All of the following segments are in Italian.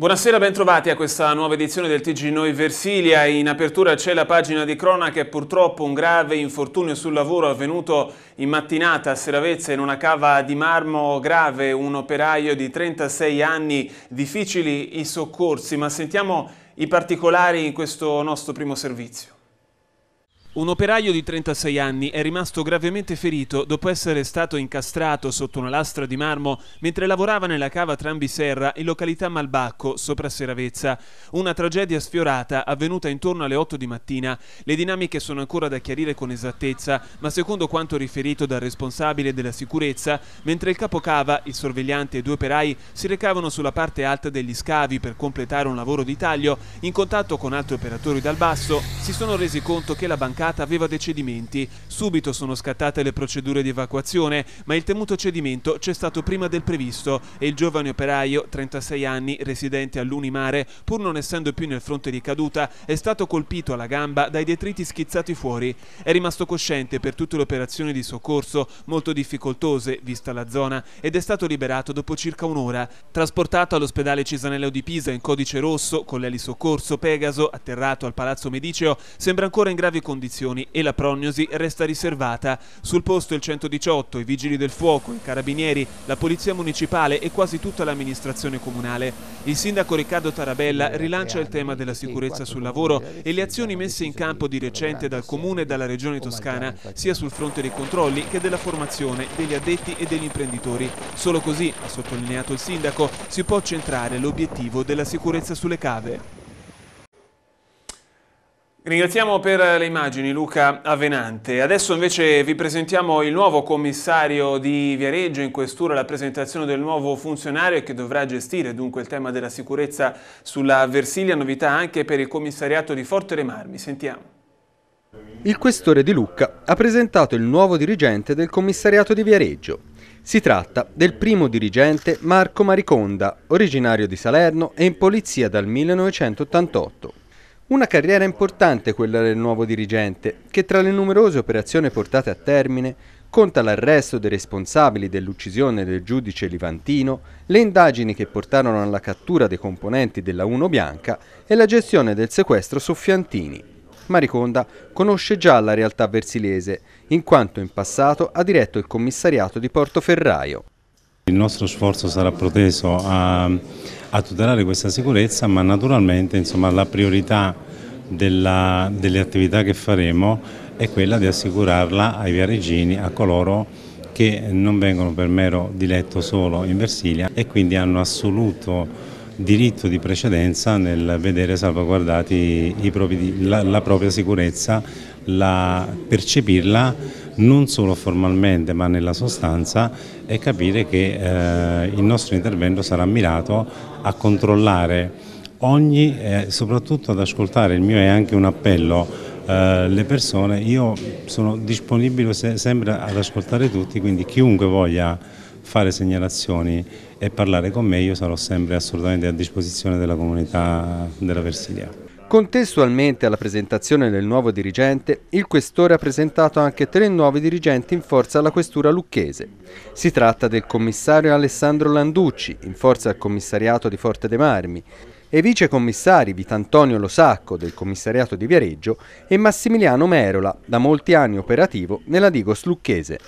Buonasera, bentrovati a questa nuova edizione del TG Noi Versilia. In apertura c'è la pagina di cronaca e purtroppo un grave infortunio sul lavoro avvenuto in mattinata a Seravezza in una cava di marmo grave, un operaio di 36 anni, difficili i soccorsi, ma sentiamo i particolari in questo nostro primo servizio. Un operaio di 36 anni è rimasto gravemente ferito dopo essere stato incastrato sotto una lastra di marmo mentre lavorava nella cava Trambiserra in località Malbacco, sopra Seravezza. Una tragedia sfiorata avvenuta intorno alle 8 di mattina. Le dinamiche sono ancora da chiarire con esattezza, ma secondo quanto riferito dal responsabile della sicurezza, mentre il capocava, il sorvegliante e due operai si recavano sulla parte alta degli scavi per completare un lavoro di taglio, in contatto con altri operatori dal basso, si sono resi conto che la bancata giornata aveva dei cedimenti. Subito sono scattate le procedure di evacuazione, ma il temuto cedimento c'è stato prima del previsto e il giovane operaio, 36 anni, residente all'Unimare, pur non essendo più nel fronte di caduta, è stato colpito alla gamba dai detriti schizzati fuori. È rimasto cosciente per tutte le operazioni di soccorso, molto difficoltose vista la zona, ed è stato liberato dopo circa un'ora. Trasportato all'ospedale Cisanello di Pisa in codice rosso, con l'elisoccorso Pegaso, atterrato al Palazzo Mediceo, sembra ancora in gravi condizioni condizioni e la prognosi resta riservata. Sul posto il 118, i vigili del fuoco, i carabinieri, la polizia municipale e quasi tutta l'amministrazione comunale. Il sindaco Riccardo Tarabella rilancia il tema della sicurezza sul lavoro e le azioni messe in campo di recente dal comune e dalla regione toscana, sia sul fronte dei controlli che della formazione degli addetti e degli imprenditori. Solo così, ha sottolineato il sindaco, si può centrare l'obiettivo della sicurezza sulle cave. Ringraziamo per le immagini Luca Avenante. Adesso invece vi presentiamo il nuovo commissario di Viareggio in questura, la presentazione del nuovo funzionario che dovrà gestire dunque il tema della sicurezza sulla Versilia, novità anche per il commissariato di Forte Remarmi. Sentiamo. Il questore di Lucca ha presentato il nuovo dirigente del commissariato di Viareggio. Si tratta del primo dirigente Marco Mariconda, originario di Salerno e in polizia dal 1988. Una carriera importante quella del nuovo dirigente, che tra le numerose operazioni portate a termine conta l'arresto dei responsabili dell'uccisione del giudice Livantino, le indagini che portarono alla cattura dei componenti della Uno Bianca e la gestione del sequestro Soffiantini. Mariconda conosce già la realtà versilese, in quanto in passato ha diretto il commissariato di Portoferraio. Il nostro sforzo sarà proteso a a tutelare questa sicurezza, ma naturalmente insomma, la priorità della, delle attività che faremo è quella di assicurarla ai viareggini, a coloro che non vengono per mero diletto solo in Versilia e quindi hanno assoluto diritto di precedenza nel vedere salvaguardati propri, la, la propria sicurezza, la, percepirla non solo formalmente ma nella sostanza e capire che eh, il nostro intervento sarà mirato a controllare ogni, eh, soprattutto ad ascoltare, il mio è anche un appello Uh, le persone, io sono disponibile se, sempre ad ascoltare tutti, quindi chiunque voglia fare segnalazioni e parlare con me, io sarò sempre assolutamente a disposizione della comunità della Versilia. Contestualmente alla presentazione del nuovo dirigente, il questore ha presentato anche tre nuovi dirigenti in forza alla questura lucchese. Si tratta del commissario Alessandro Landucci, in forza al commissariato di Forte dei Marmi, e vice commissari Vitantonio Losacco del commissariato di Viareggio e Massimiliano Merola, da molti anni operativo nella Digos Lucchese.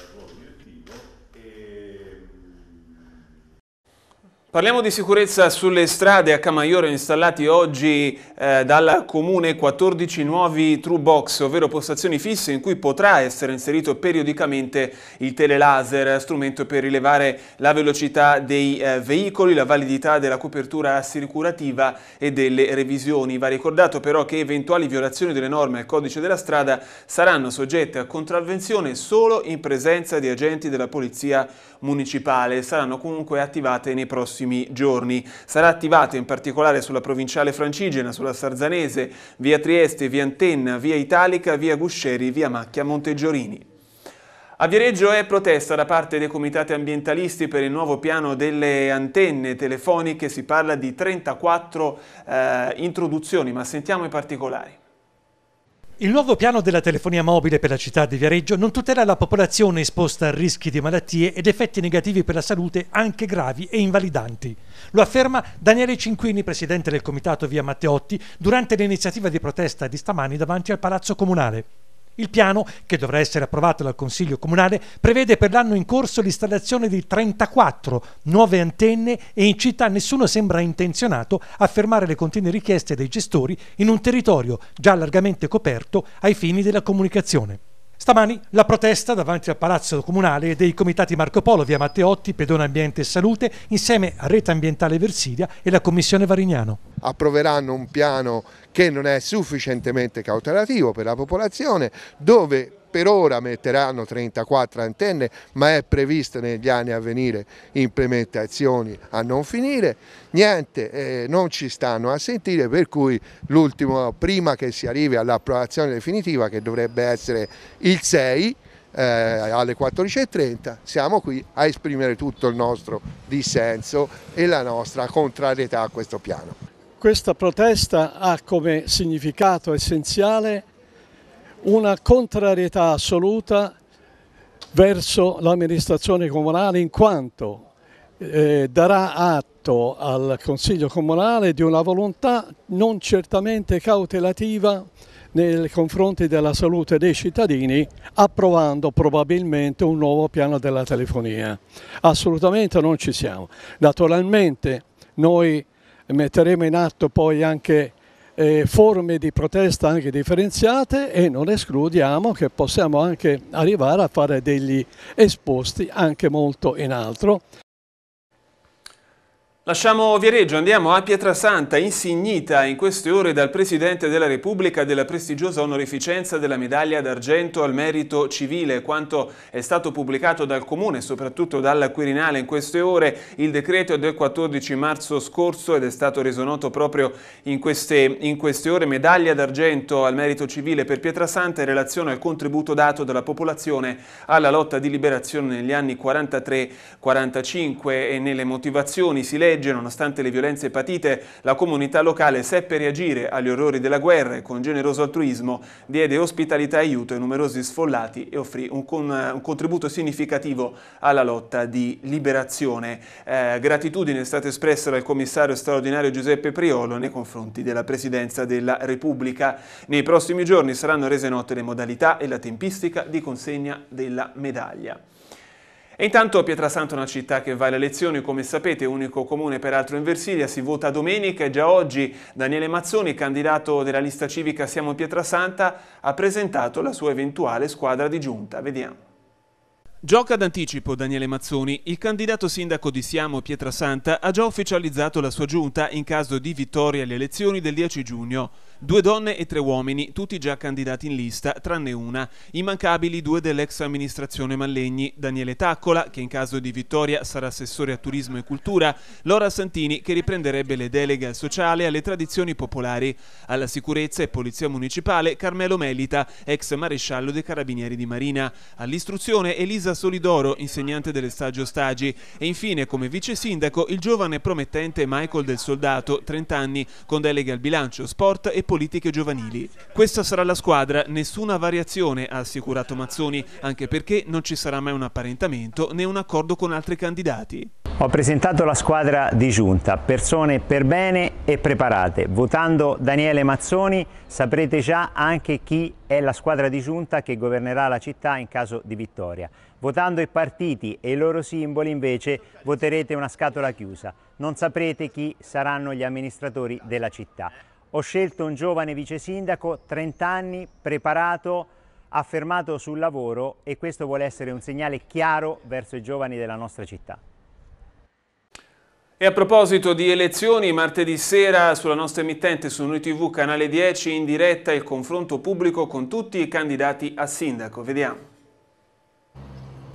Parliamo di sicurezza sulle strade. A Camaiore installati oggi eh, dal Comune 14 nuovi True Box, ovvero postazioni fisse in cui potrà essere inserito periodicamente il telelaser, strumento per rilevare la velocità dei eh, veicoli, la validità della copertura assicurativa e delle revisioni. Va ricordato però che eventuali violazioni delle norme al codice della strada saranno soggette a contravvenzione solo in presenza di agenti della Polizia Municipale. e Saranno comunque attivate nei prossimi prossimi giorni. Sarà attivato in particolare sulla provinciale francigena, sulla Sarzanese, via Trieste, via Antenna, via Italica, via Gusceri, via Macchia Montegiorini. A Viareggio è protesta da parte dei comitati ambientalisti per il nuovo piano delle antenne telefoniche, si parla di 34 eh, introduzioni, ma sentiamo i particolari. Il nuovo piano della telefonia mobile per la città di Viareggio non tutela la popolazione esposta a rischi di malattie ed effetti negativi per la salute anche gravi e invalidanti. Lo afferma Daniele Cinquini, presidente del comitato Via Matteotti, durante l'iniziativa di protesta di stamani davanti al Palazzo Comunale. Il piano, che dovrà essere approvato dal Consiglio Comunale, prevede per l'anno in corso l'installazione di 34 nuove antenne e in città nessuno sembra intenzionato a fermare le continue richieste dei gestori in un territorio già largamente coperto ai fini della comunicazione. Stamani la protesta davanti al Palazzo Comunale dei comitati Marco Polo, via Matteotti, Pedone Ambiente e Salute, insieme a Rete Ambientale Versilia e la Commissione Varignano. Approveranno un piano che non è sufficientemente cautelativo per la popolazione, dove per ora metteranno 34 antenne, ma è previsto negli anni a venire implementazioni a non finire, niente, eh, non ci stanno a sentire, per cui l'ultimo, prima che si arrivi all'approvazione definitiva, che dovrebbe essere il 6, eh, alle 14.30 siamo qui a esprimere tutto il nostro dissenso e la nostra contrarietà a questo piano. Questa protesta ha come significato essenziale una contrarietà assoluta verso l'amministrazione comunale in quanto eh, darà atto al Consiglio Comunale di una volontà non certamente cautelativa nei confronti della salute dei cittadini approvando probabilmente un nuovo piano della telefonia. Assolutamente non ci siamo. Naturalmente noi metteremo in atto poi anche eh, forme di protesta anche differenziate e non escludiamo che possiamo anche arrivare a fare degli esposti anche molto in altro. Lasciamo Viareggio, andiamo a Pietrasanta, insignita in queste ore dal Presidente della Repubblica della prestigiosa onorificenza della medaglia d'argento al merito civile. Quanto è stato pubblicato dal Comune soprattutto dalla Quirinale in queste ore, il decreto è del 14 marzo scorso ed è stato reso noto proprio in queste, in queste ore. Medaglia d'argento al merito civile per Pietrasanta in relazione al contributo dato dalla popolazione alla lotta di liberazione negli anni 43-45 e nelle motivazioni si legge legge, nonostante le violenze patite, la comunità locale seppe reagire agli orrori della guerra e con generoso altruismo diede ospitalità e aiuto ai numerosi sfollati e offrì un, con, un contributo significativo alla lotta di liberazione. Eh, gratitudine è stata espressa dal commissario straordinario Giuseppe Priolo nei confronti della Presidenza della Repubblica. Nei prossimi giorni saranno rese note le modalità e la tempistica di consegna della medaglia. E intanto Pietrasanta è una città che va alle elezioni, come sapete, unico comune peraltro in Versilia, si vota domenica e già oggi Daniele Mazzoni, candidato della lista civica Siamo Pietrasanta, ha presentato la sua eventuale squadra di giunta. Vediamo. Gioca d'anticipo Daniele Mazzoni, il candidato sindaco di Siamo Pietrasanta ha già ufficializzato la sua giunta in caso di vittoria alle elezioni del 10 giugno. Due donne e tre uomini, tutti già candidati in lista, tranne una. Immancabili due dell'ex amministrazione Mallegni, Daniele Taccola, che in caso di vittoria sarà assessore a turismo e cultura, Laura Santini, che riprenderebbe le deleghe al sociale e alle tradizioni popolari, alla sicurezza e polizia municipale, Carmelo Melita, ex maresciallo dei Carabinieri di Marina, all'istruzione Elisa Solidoro, insegnante delle stagio stagi, e infine come vice sindaco il giovane promettente Michael del Soldato, 30 anni, con deleghe al bilancio, sport e politiche giovanili. Questa sarà la squadra, nessuna variazione, ha assicurato Mazzoni, anche perché non ci sarà mai un apparentamento né un accordo con altri candidati. Ho presentato la squadra di giunta, persone per bene e preparate. Votando Daniele Mazzoni saprete già anche chi è la squadra di giunta che governerà la città in caso di vittoria. Votando i partiti e i loro simboli invece voterete una scatola chiusa. Non saprete chi saranno gli amministratori della città. Ho scelto un giovane vice sindaco, 30 anni, preparato, affermato sul lavoro e questo vuole essere un segnale chiaro verso i giovani della nostra città. E a proposito di elezioni, martedì sera sulla nostra emittente su Noi TV Canale 10 in diretta il confronto pubblico con tutti i candidati a sindaco. Vediamo.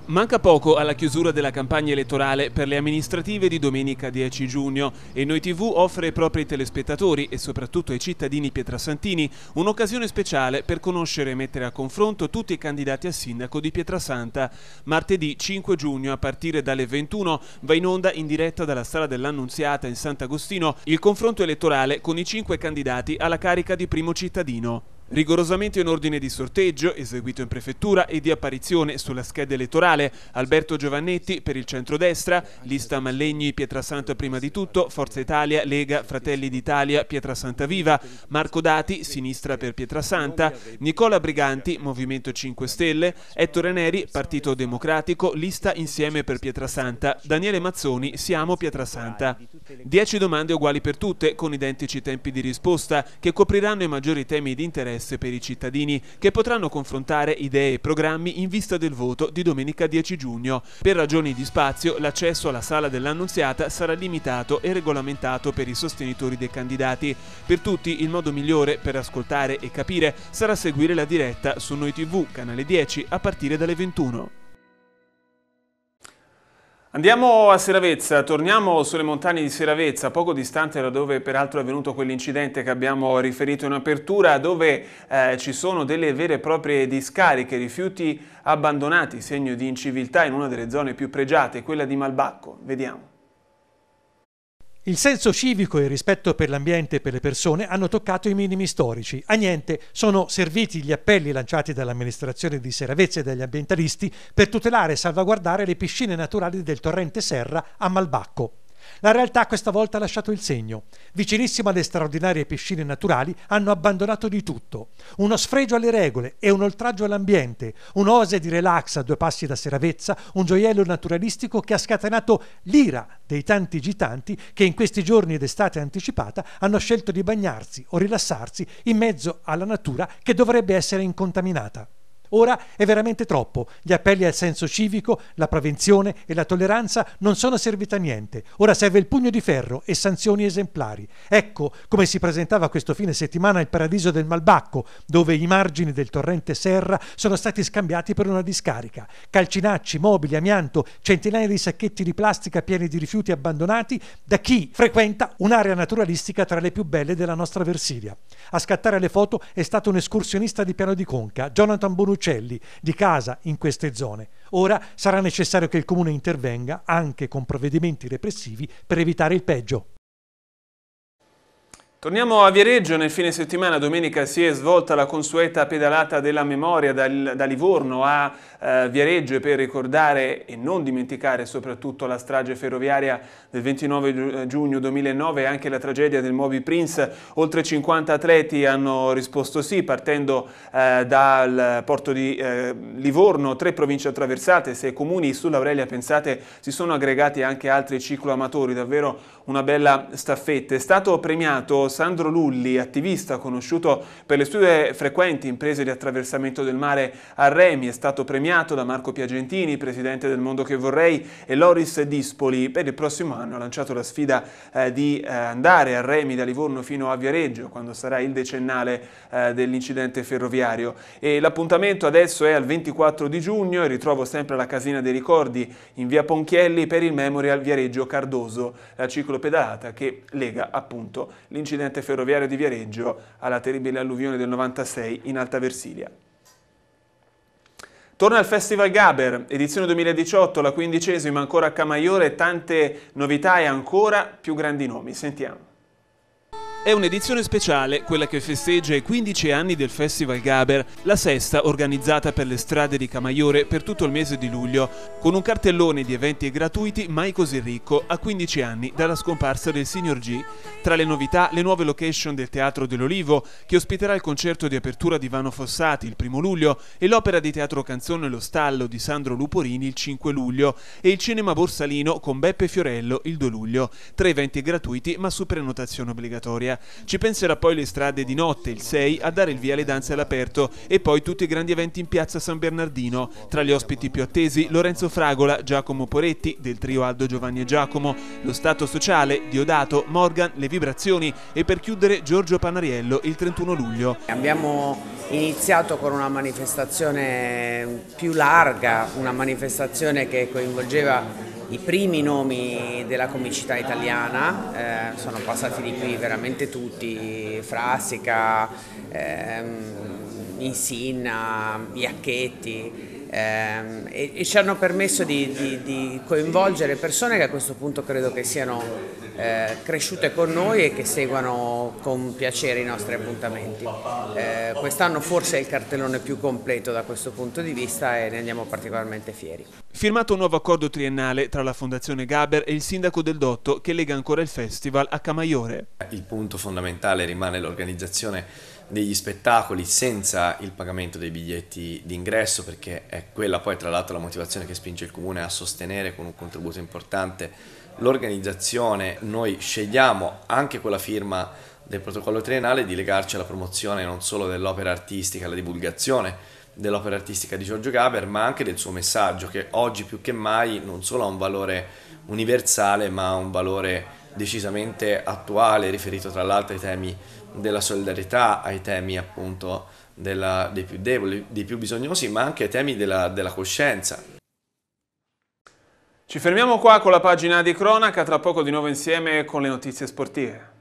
Manca poco alla chiusura della campagna elettorale per le amministrative di domenica 10 giugno e Noi TV offre ai propri telespettatori e soprattutto ai cittadini pietrasantini un'occasione speciale per conoscere e mettere a confronto tutti i candidati a sindaco di Pietrasanta. Martedì 5 giugno a partire dalle 21 va in onda in diretta dalla Sala dell'Annunziata in Sant'Agostino il confronto elettorale con i cinque candidati alla carica di primo cittadino. Rigorosamente in ordine di sorteggio, eseguito in prefettura e di apparizione sulla scheda elettorale, Alberto Giovannetti per il centrodestra, lista Mallegni Pietrasanta prima di tutto, Forza Italia, Lega, Fratelli d'Italia, Pietrasanta Viva, Marco Dati, sinistra per Pietrasanta, Nicola Briganti, Movimento 5 Stelle, Ettore Neri, Partito Democratico, lista Insieme per Pietrasanta, Daniele Mazzoni, Siamo Pietrasanta. Dieci domande uguali per tutte, con identici tempi di risposta, che copriranno i maggiori temi di interesse interesse per i cittadini che potranno confrontare idee e programmi in vista del voto di domenica 10 giugno. Per ragioni di spazio l'accesso alla sala dell'annunziata sarà limitato e regolamentato per i sostenitori dei candidati. Per tutti il modo migliore per ascoltare e capire sarà seguire la diretta su Noi TV, canale 10, a partire dalle 21. Andiamo a Seravezza, torniamo sulle montagne di Seravezza, poco distante da dove peraltro è avvenuto quell'incidente che abbiamo riferito in apertura, dove eh, ci sono delle vere e proprie discariche, rifiuti abbandonati, segno di inciviltà in una delle zone più pregiate, quella di Malbacco. Vediamo. Il senso civico e il rispetto per l'ambiente e per le persone hanno toccato i minimi storici. A niente sono serviti gli appelli lanciati dall'amministrazione di Seravezza e dagli ambientalisti per tutelare e salvaguardare le piscine naturali del torrente Serra a Malbacco. La realtà questa volta ha lasciato il segno. Vicinissimo alle straordinarie piscine naturali hanno abbandonato di tutto. Uno sfregio alle regole e un oltraggio all'ambiente, un'ose di relax a due passi da Seravezza, un gioiello naturalistico che ha scatenato l'ira dei tanti gitanti che in questi giorni d'estate anticipata hanno scelto di bagnarsi o rilassarsi in mezzo alla natura che dovrebbe essere incontaminata. Ora è veramente troppo. Gli appelli al senso civico, la prevenzione e la tolleranza non sono serviti a niente. Ora serve il pugno di ferro e sanzioni esemplari. Ecco come si presentava questo fine settimana il paradiso del Malbacco, dove i margini del torrente Serra sono stati scambiati per una discarica. Calcinacci, mobili, amianto, centinaia di sacchetti di plastica pieni di rifiuti abbandonati da chi frequenta un'area naturalistica tra le più belle della nostra Versilia. A scattare le foto è stato un escursionista di Piano di Conca, Jonathan Bonucci uccelli di casa in queste zone. Ora sarà necessario che il comune intervenga anche con provvedimenti repressivi per evitare il peggio. Torniamo a Viareggio, nel fine settimana domenica si è svolta la consueta pedalata della memoria dal, da Livorno a eh, Viareggio per ricordare e non dimenticare soprattutto la strage ferroviaria del 29 eh, giugno 2009 e anche la tragedia del Moby Prince. Oltre 50 atleti hanno risposto sì partendo eh, dal porto di eh, Livorno, tre province attraversate, sei comuni, sull'Aurelia pensate si sono aggregati anche altri cicloamatori, davvero una bella staffetta. È stato premiato Sandro Lulli, attivista conosciuto per le sue frequenti imprese di attraversamento del mare a Remi. È stato premiato da Marco Piagentini, presidente del Mondo che vorrei, e Loris Dispoli. Per il prossimo anno ha lanciato la sfida eh, di eh, andare a Remi da Livorno fino a Viareggio, quando sarà il decennale eh, dell'incidente ferroviario. E l'appuntamento adesso è al 24 di giugno e ritrovo sempre la Casina dei Ricordi in via Ponchielli per il Memorial Viareggio Cardoso. La ciclo piccolo che lega appunto l'incidente ferroviario di Viareggio alla terribile alluvione del 96 in Alta Versilia. Torna al Festival Gaber, edizione 2018, la quindicesima ancora a Camaiore, tante novità e ancora più grandi nomi. Sentiamo. È un'edizione speciale, quella che festeggia i 15 anni del Festival Gaber, la sesta organizzata per le strade di Camaiore per tutto il mese di luglio, con un cartellone di eventi gratuiti mai così ricco a 15 anni dalla scomparsa del signor G. Tra le novità, le nuove location del Teatro dell'Olivo, che ospiterà il concerto di apertura di Vano Fossati il 1 luglio e l'opera di teatro canzone Lo Stallo di Sandro Luporini il 5 luglio e il cinema borsalino con Beppe Fiorello il 2 luglio. Tre eventi gratuiti ma su prenotazione obbligatoria. Ci penserà poi le strade di notte, il 6, a dare il via alle danze all'aperto e poi tutti i grandi eventi in piazza San Bernardino. Tra gli ospiti più attesi Lorenzo Fragola, Giacomo Poretti, del trio Aldo Giovanni e Giacomo, lo Stato Sociale, Diodato, Morgan, le vibrazioni e per chiudere Giorgio Panariello il 31 luglio. Abbiamo iniziato con una manifestazione più larga, una manifestazione che coinvolgeva i primi nomi della comicità italiana, eh, sono passati di qui veramente tutti, Frassica, ehm, Insinna, Iacchetti, ehm, e, e, ci hanno permesso di, di, di, coinvolgere persone che a questo punto credo che siano eh, cresciute con noi e che seguano con piacere i nostri appuntamenti. Eh, Quest'anno forse è il cartellone più completo da questo punto di vista e ne andiamo particolarmente fieri. Firmato un nuovo accordo triennale tra la Fondazione Gaber e il sindaco del Dotto che lega ancora il festival a Camaiore. Il punto fondamentale rimane l'organizzazione degli spettacoli senza il pagamento dei biglietti d'ingresso perché è quella poi tra l'altro la motivazione che spinge il comune a sostenere con un contributo importante l'organizzazione. Noi scegliamo anche con la firma del protocollo triennale di legarci alla promozione non solo dell'opera artistica, alla divulgazione dell'opera artistica di Giorgio Gaber, ma anche del suo messaggio che oggi più che mai non solo ha un valore universale, ma ha un valore decisamente attuale, riferito tra l'altro ai temi della solidarietà ai temi appunto della, dei più deboli, dei più bisognosi, ma anche ai temi della, della coscienza. Ci fermiamo qua con la pagina di cronaca, tra poco di nuovo insieme con le notizie sportive.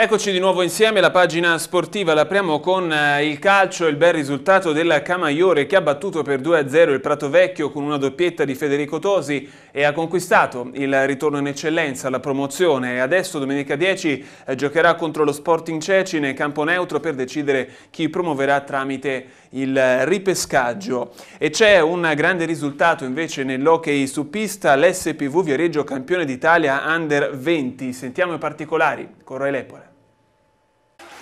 Eccoci di nuovo insieme, alla pagina sportiva la apriamo con eh, il calcio, e il bel risultato della Camaiore che ha battuto per 2-0 il Prato Vecchio con una doppietta di Federico Tosi e ha conquistato il ritorno in eccellenza, la promozione. Adesso domenica 10 eh, giocherà contro lo Sporting Ceci nel campo neutro per decidere chi promuoverà tramite il ripescaggio. E c'è un grande risultato invece nell'hockey su pista, l'SPV Viareggio campione d'Italia Under 20. Sentiamo i particolari con Roy Lepore.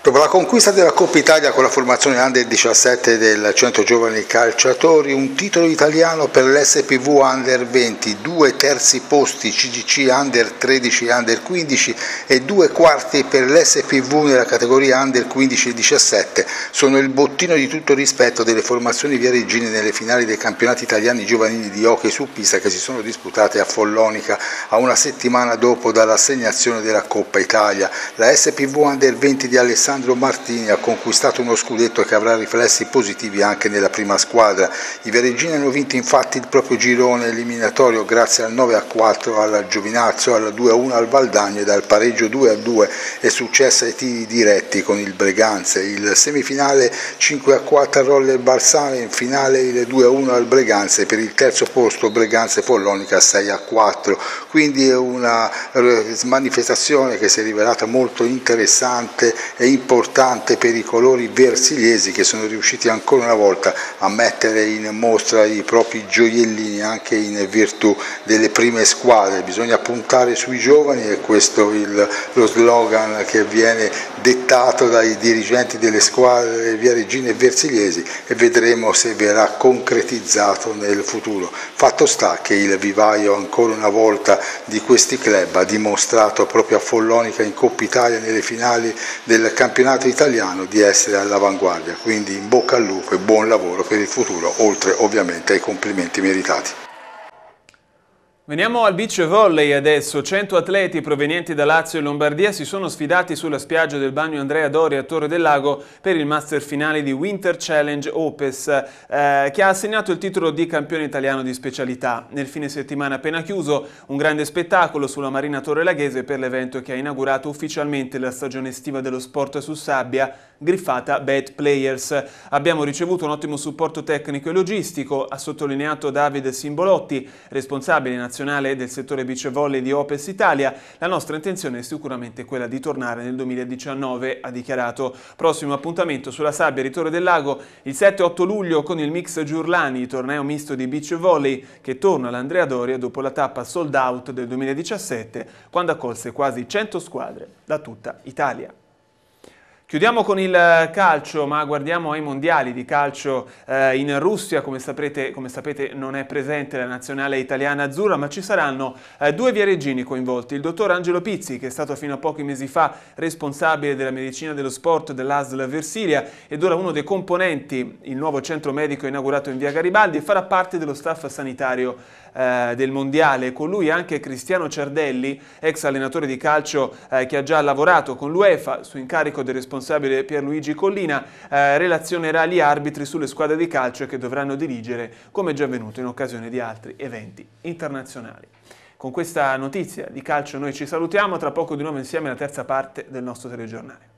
Dopo la conquista della Coppa Italia con la formazione Under 17 del Centro Giovani Calciatori, un titolo italiano per l'SPV Under 20, due terzi posti CGC Under 13 e Under 15 e due quarti per l'SPV nella categoria Under 15 e 17 sono il bottino di tutto rispetto delle formazioni via regine nelle finali dei campionati italiani giovanili di hockey su pista che si sono disputate a Follonica a una settimana dopo dall'assegnazione della Coppa Italia. La SPV Under 20 di Alessandro Alessandro Martini ha conquistato uno scudetto che avrà riflessi positivi anche nella prima squadra. I Veregini hanno vinto infatti il proprio girone eliminatorio grazie al 9-4 a alla Giovinazzo, al 2-1 a al Valdagno e dal pareggio 2-2 a è successo ai tiri diretti con il Breganze. Il semifinale 5-4 a al Roller Barsano e in finale il 2-1 a al Breganze per il terzo posto Breganze Follonica 6-4. a Quindi è una eh, manifestazione che si è rivelata molto interessante e importante importante per i colori versigliesi che sono riusciti ancora una volta a mettere in mostra i propri gioiellini anche in virtù delle prime squadre. Bisogna puntare sui giovani e questo è lo slogan che viene dettato dai dirigenti delle squadre via Regina e Versigliesi e vedremo se verrà concretizzato nel futuro. Fatto sta che il vivaio ancora una volta di questi club ha dimostrato proprio a Follonica in Coppa Italia nelle finali del campionato campionato italiano di essere all'avanguardia, quindi in bocca al lupo e buon lavoro per il futuro, oltre ovviamente ai complimenti meritati. Veniamo al beach volley adesso. 100 atleti provenienti da Lazio e Lombardia si sono sfidati sulla spiaggia del bagno Andrea Dori a Torre del Lago per il master finale di Winter Challenge Opes, eh, che ha assegnato il titolo di campione italiano di specialità. Nel fine settimana appena chiuso, un grande spettacolo sulla Marina Torre Laghese per l'evento che ha inaugurato ufficialmente la stagione estiva dello sport su sabbia, griffata Bad Players. Abbiamo ricevuto un ottimo supporto tecnico e logistico, ha sottolineato Davide Simbolotti, responsabile nazionale nazionale del settore beach volley di Opes Italia, la nostra intenzione è sicuramente quella di tornare nel 2019, ha dichiarato. Prossimo appuntamento sulla sabbia Ritorre del Lago il 7-8 luglio con il Mix Giurlani, torneo misto di beach volley che torna all'Andrea Doria dopo la tappa sold out del 2017 quando accolse quasi 100 squadre da tutta Italia. Chiudiamo con il eh, calcio, ma guardiamo ai mondiali di calcio eh, in Russia. Come saprete, come sapete, non è presente la nazionale italiana azzurra, ma ci saranno eh, due viareggini coinvolti. Il dottor Angelo Pizzi, che è stato fino a pochi mesi fa responsabile della medicina dello sport dell'ASL Versilia ed ora uno dei componenti, il nuovo centro medico inaugurato in via Garibaldi, farà parte dello staff sanitario eh, del Mondiale, con lui anche Cristiano Cerdelli, ex allenatore di calcio eh, che ha già lavorato con l'UEFA su incarico del responsabile Pierluigi Collina, eh, relazionerà gli arbitri sulle squadre di calcio che dovranno dirigere, come già avvenuto in occasione di altri eventi internazionali. Con questa notizia di calcio noi ci salutiamo, tra poco di nuovo insieme alla terza parte del nostro telegiornale.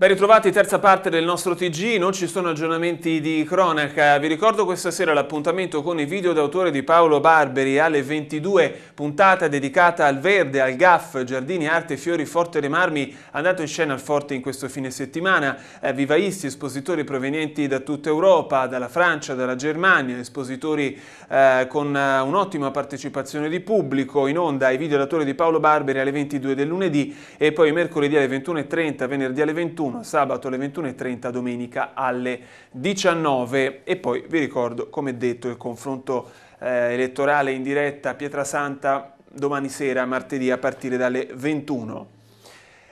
Ben ritrovati, terza parte del nostro TG, non ci sono aggiornamenti di cronaca. Vi ricordo questa sera l'appuntamento con i video d'autore di Paolo Barberi alle 22, puntata dedicata al verde, al GAF, Giardini, Arte, Fiori, Forte dei Marmi, andato in scena al Forte in questo fine settimana. Eh, vivaisti, espositori provenienti da tutta Europa, dalla Francia, dalla Germania, espositori eh, con eh, un'ottima partecipazione di pubblico, in onda ai video d'autore di Paolo Barberi alle 22 del lunedì e poi mercoledì alle 21.30, venerdì alle 21 21, sabato alle 21.30, domenica alle 19. E poi vi ricordo, come detto, il confronto eh, elettorale in diretta a Pietrasanta domani sera, martedì, a partire dalle 21.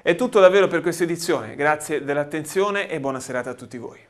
È tutto davvero per questa edizione, grazie dell'attenzione e buona serata a tutti voi.